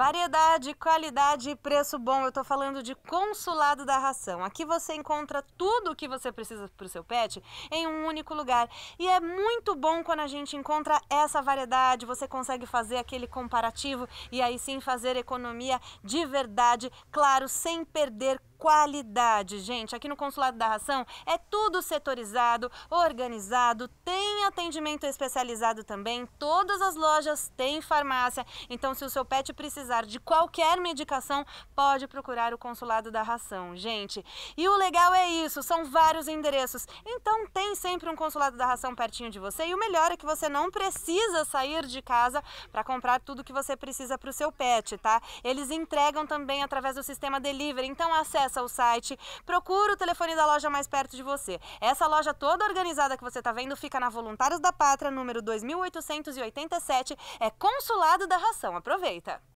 Variedade, qualidade e preço bom. Eu estou falando de Consulado da Ração. Aqui você encontra tudo o que você precisa para o seu pet em um único lugar. E é muito bom quando a gente encontra essa variedade, você consegue fazer aquele comparativo e aí sim fazer economia de verdade, claro, sem perder qualidade, gente. Aqui no Consulado da Ração é tudo setorizado, organizado, tem atendimento especializado também, todas as lojas têm farmácia. Então, se o seu pet precisar de qualquer medicação, pode procurar o consulado da ração, gente. E o legal é isso, são vários endereços. Então, tem sempre um consulado da ração pertinho de você. E o melhor é que você não precisa sair de casa para comprar tudo que você precisa para o seu pet, tá? Eles entregam também através do sistema delivery. Então, acessa o site, procura o telefone da loja mais perto de você. Essa loja toda organizada que você está vendo fica na volume Voluntários da Pátria, número 2887, é Consulado da Ração. Aproveita!